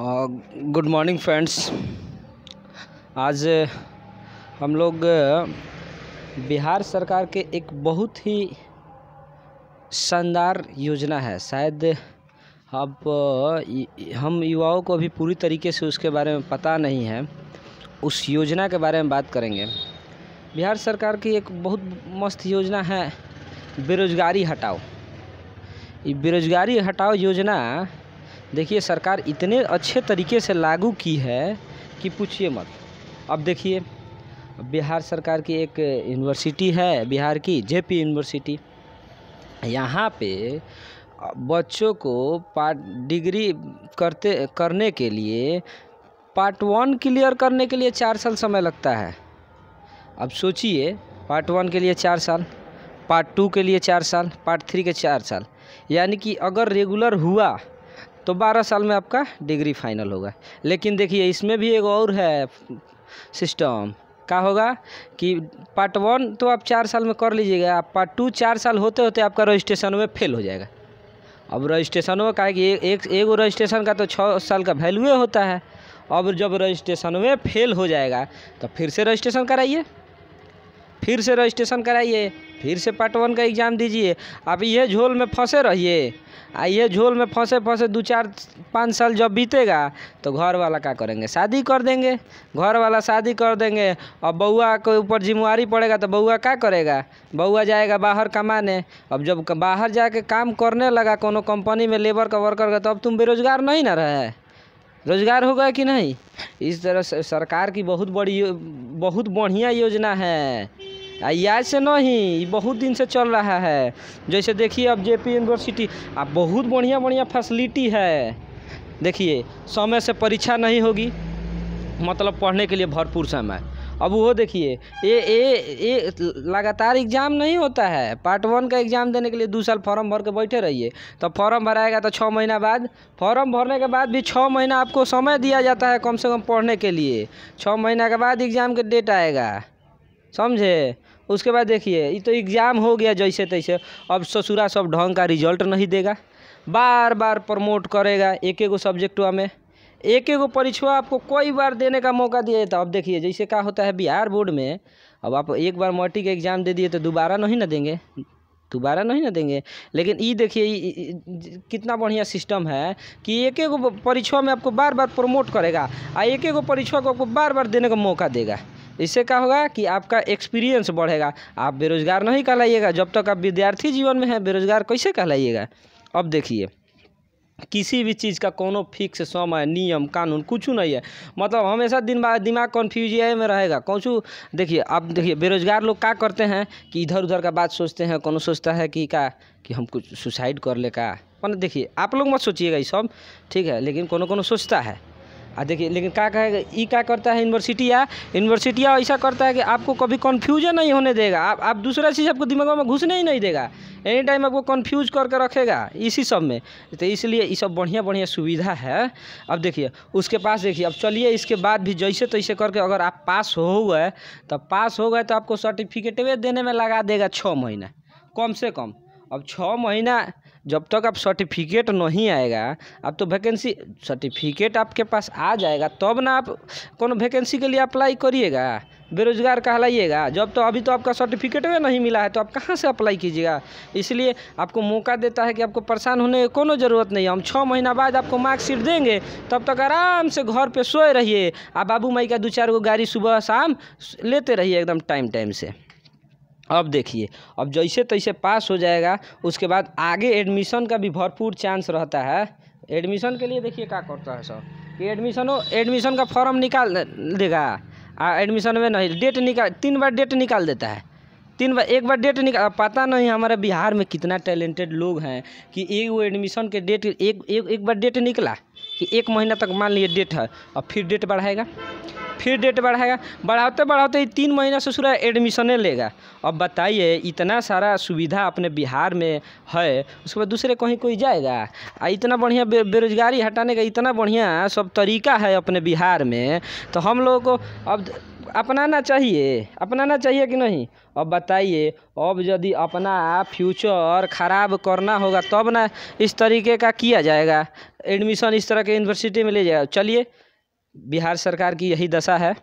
good morning friends आज हम लोग बिहार सरकार के एक बहुत ही शानदार योजना है शायद अब हम युवाओं को अभी पूरी तरीके से उसके बारे में पता नहीं है उस योजना के बारे में बात करेंगे बिहार सरकार की एक बहुत मस्त योजना है बेरोज़गारी हटाओ ये बेरोज़गारी हटाओ योजना देखिए सरकार इतने अच्छे तरीके से लागू की है कि पूछिए मत अब देखिए बिहार सरकार की एक यूनिवर्सिटी है बिहार की जेपी यूनिवर्सिटी यहाँ पे बच्चों को पार्ट डिग्री करते करने के लिए पार्ट वन क्लियर करने के लिए चार साल समय लगता है अब सोचिए पार्ट वन के लिए चार साल पार्ट टू के लिए चार साल पार्ट थ्री के चार साल यानी कि अगर रेगुलर हुआ तो बारह साल में आपका डिग्री फाइनल होगा लेकिन देखिए इसमें भी एक और है सिस्टम का होगा कि पार्ट वन तो आप चार साल में कर लीजिएगा आप पार्ट टू चार साल होते होते आपका रजिस्ट्रेशन में फेल हो जाएगा अब रजिस्ट्रेशन में कहा कि एक एक रजिस्ट्रेशन का तो छः साल का वैल्यू होता है अब जब रजिस्ट्रेशन में फेल हो जाएगा तो फिर से रजिस्ट्रेशन कराइए फिर से रजिस्ट्रेशन कराइए फिर से पार्ट वन का एग्ज़ाम दीजिए आप ये झोल में फंसे रहिए आ ये झोल में फंसे फंसे दो चार पाँच साल जब बीतेगा तो घर वाला क्या करेंगे शादी कर देंगे घर वाला शादी कर देंगे और बउआ के ऊपर जिम्मेवारी पड़ेगा तो बउआ क्या करेगा बउआ जाएगा बाहर कमाने अब जब बाहर जाके काम करने लगा कोनो कंपनी में लेबर का वर्कर का तब अब तुम बेरोजगार नहीं ना रहे रोजगार होगा कि नहीं इस तरह सरकार की बहुत बड़ी बहुत बढ़िया योजना है याद से नहीं बहुत दिन से चल रहा है जैसे देखिए अब जेपी यूनिवर्सिटी अब बहुत बढ़िया बढ़िया फैसिलिटी है देखिए समय से परीक्षा नहीं होगी मतलब पढ़ने के लिए भरपूर समय अब वो देखिए ये ये लगातार एग्ज़ाम नहीं होता है पार्ट वन का एग्ज़ाम देने के लिए दो साल फॉर्म भर के बैठे रहिए तो फॉर्म भराएगा तो छः महीना बाद फॉर्म भरने के बाद भी छः महीना आपको समय दिया जाता है कम से कम पढ़ने के लिए छः महीना के बाद एग्ज़ाम के डेट आएगा समझे उसके बाद देखिए ये तो एग्ज़ाम हो गया जैसे तैसे अब ससुरा तो सब ढंग का रिजल्ट नहीं देगा बार बार प्रमोट करेगा एक एगो सब्जेक्ट में एक एक परीक्षा आपको कई बार देने का मौका दिया जाता अब देखिए जैसे क्या होता है बिहार बोर्ड में अब आप एक बार मल्टी का एग्ज़ाम दे दिए तो दोबारा नहीं ना देंगे दोबारा नहीं ना देंगे लेकिन ये देखिए कितना बढ़िया सिस्टम है कि एक एक परीक्षा में आपको बार बार प्रमोट करेगा और एक एक परीक्षा को आपको बार बार देने का मौका देगा इससे क्या होगा कि आपका एक्सपीरियंस बढ़ेगा आप बेरोजगार नहीं कहलाइएगा जब तक आप विद्यार्थी जीवन में हैं बेरोजगार कैसे कहलाइएगा अब देखिए किसी भी चीज़ का कोनो फिक्स समय नियम कानून कुछ नहीं है मतलब हमेशा दिन बाद दिमाग कन्फ्यूजिया में रहेगा कौन देखिए अब देखिए बेरोजगार लोग क्या करते हैं कि इधर उधर का बात सोचते हैं कोनो सोचता है कि का कि हम कुछ सुसाइड कर ले का मतलब देखिए आप लोग मत सोचिएगा ये सब ठीक है लेकिन कोनो कोनो सोचता है आ देखिए लेकिन क्या कहेगा ये क्या करता है यूनिवर्सिटिया यूनिवर्सिटिया ऐसा करता है कि आपको कभी कन्फ्यूजन नहीं होने देगा आप आप दूसरा चीज़ आपको दिमाग में घुसने ही नहीं देगा एनी टाइम आपको कन्फ्यूज करके रखेगा इसी सब में तो इसलिए ये इस सब बढ़िया बढ़िया सुविधा है अब देखिए उसके पास देखिए अब चलिए इसके बाद भी जैसे तैसे तो करके अगर आप पास हो गए तो पास हो गए तो आपको सर्टिफिकेटवे देने में लगा देगा छः महीना कम से कम अब छः महीना जब तक आप सर्टिफिकेट नहीं आएगा आप तो वैकेंसी सर्टिफिकेट आपके पास आ जाएगा तब ना आप कौन वैकेंसी के लिए अप्लाई करिएगा बेरोजगार कहलाइएगा जब तो अभी तो आपका सर्टिफिकेट भी नहीं मिला है तो आप कहाँ से अप्लाई कीजिएगा इसलिए आपको मौका देता है कि आपको परेशान होने की कोई ज़रूरत नहीं है हम छः महीना बाद आपको मार्कशीट देंगे तब तक आराम से घर पे सोए रहिए आप बाबू माई का दो चार गो गाड़ी सुबह शाम लेते रहिए एकदम टाइम टाइम से अब देखिए अब जैसे तैसे पास हो जाएगा उसके बाद आगे एडमिशन का भी भरपूर चांस रहता है एडमिशन के लिए देखिए क्या करता है सर कि एडमिशन हो एडमिशन का फॉर्म निकाल देगा आ एडमिशन में नहीं डेट निकाल तीन बार डेट निकाल देता है तीन बार एक बार डेट निकाल पता नहीं हमारे बिहार में कितना टैलेंटेड लोग हैं कि एक वो एडमिशन के डेट एक एक, एक बार डेट निकला कि एक महीना तक मान लिए डेट है और फिर डेट बढ़ाएगा फिर डेट बढ़ाएगा बढ़ाते बढ़ाते ही तीन महीना से शुरू एडमिशने लेगा अब बताइए इतना सारा सुविधा अपने बिहार में है उसके बाद दूसरे कहीं कोई जाएगा आ इतना बढ़िया बे, बेरोजगारी हटाने का इतना बढ़िया सब तरीका है अपने बिहार में तो हम लोगों को अब अपनाना चाहिए अपनाना चाहिए कि नहीं अब बताइए अब यदि अपना फ्यूचर ख़राब करना होगा तब ना इस तरीके का किया जाएगा एडमिशन इस तरह के यूनिवर्सिटी में ले जाएगा चलिए बिहार सरकार की यही दशा है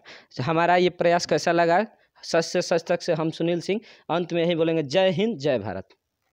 हमारा ये प्रयास कैसा लगा सच से सच तक से हम सुनील सिंह अंत में यही बोलेंगे जय हिंद जय भारत